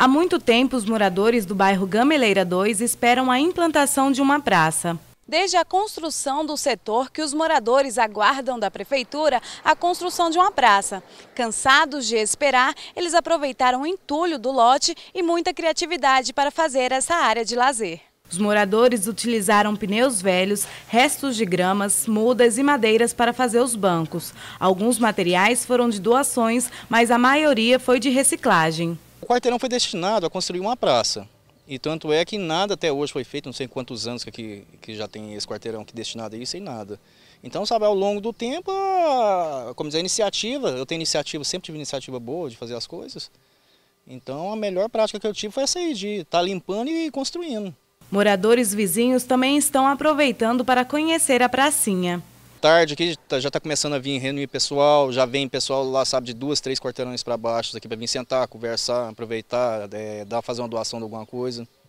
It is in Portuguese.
Há muito tempo, os moradores do bairro Gameleira 2 esperam a implantação de uma praça. Desde a construção do setor que os moradores aguardam da prefeitura a construção de uma praça. Cansados de esperar, eles aproveitaram o entulho do lote e muita criatividade para fazer essa área de lazer. Os moradores utilizaram pneus velhos, restos de gramas, mudas e madeiras para fazer os bancos. Alguns materiais foram de doações, mas a maioria foi de reciclagem quarteirão foi destinado a construir uma praça. E tanto é que nada até hoje foi feito, não sei quantos anos que, que já tem esse quarteirão que destinado a isso e nada. Então, sabe, ao longo do tempo, a, como dizer, a iniciativa, eu tenho iniciativa, sempre tive iniciativa boa de fazer as coisas. Então, a melhor prática que eu tive foi essa aí, de estar tá limpando e construindo. Moradores vizinhos também estão aproveitando para conhecer a pracinha tarde aqui tá, já está começando a vir reunir pessoal, já vem pessoal lá, sabe, de duas, três quarteirões para baixo aqui para vir sentar, conversar, aproveitar, é, dar, fazer uma doação de alguma coisa.